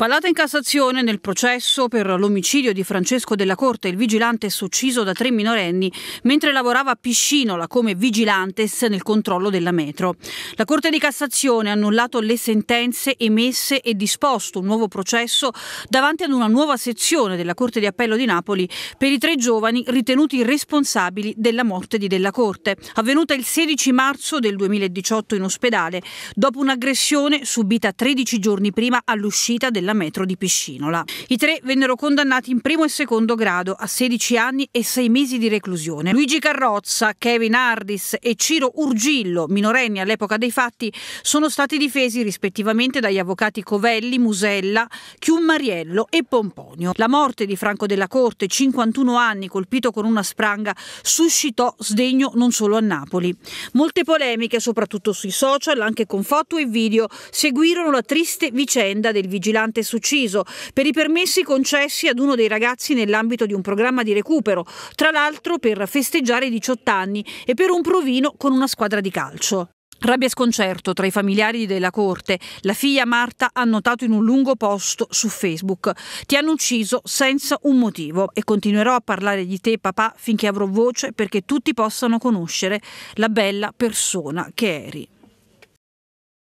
Spallata in Cassazione nel processo per l'omicidio di Francesco della Corte, il vigilante ucciso da tre minorenni mentre lavorava a Piscinola come vigilantes nel controllo della metro. La Corte di Cassazione ha annullato le sentenze emesse e disposto un nuovo processo davanti ad una nuova sezione della Corte di Appello di Napoli per i tre giovani ritenuti responsabili della morte di Della Corte, avvenuta il 16 marzo del 2018 in ospedale dopo un'aggressione subita 13 giorni prima all'uscita della della metro di Piscinola. I tre vennero condannati in primo e secondo grado a 16 anni e 6 mesi di reclusione. Luigi Carrozza, Kevin Ardis e Ciro Urgillo, minorenni all'epoca dei fatti, sono stati difesi rispettivamente dagli avvocati Covelli, Musella, Chiummariello e Pomponio. La morte di Franco della Corte, 51 anni, colpito con una spranga, suscitò sdegno non solo a Napoli. Molte polemiche, soprattutto sui social, anche con foto e video, seguirono la triste vicenda del vigilante Fuentes ucciso per i permessi concessi ad uno dei ragazzi nell'ambito di un programma di recupero, tra l'altro per festeggiare i 18 anni e per un provino con una squadra di calcio. Rabbia e sconcerto tra i familiari della corte. La figlia Marta ha notato in un lungo post su Facebook. Ti hanno ucciso senza un motivo e continuerò a parlare di te papà finché avrò voce perché tutti possano conoscere la bella persona che eri.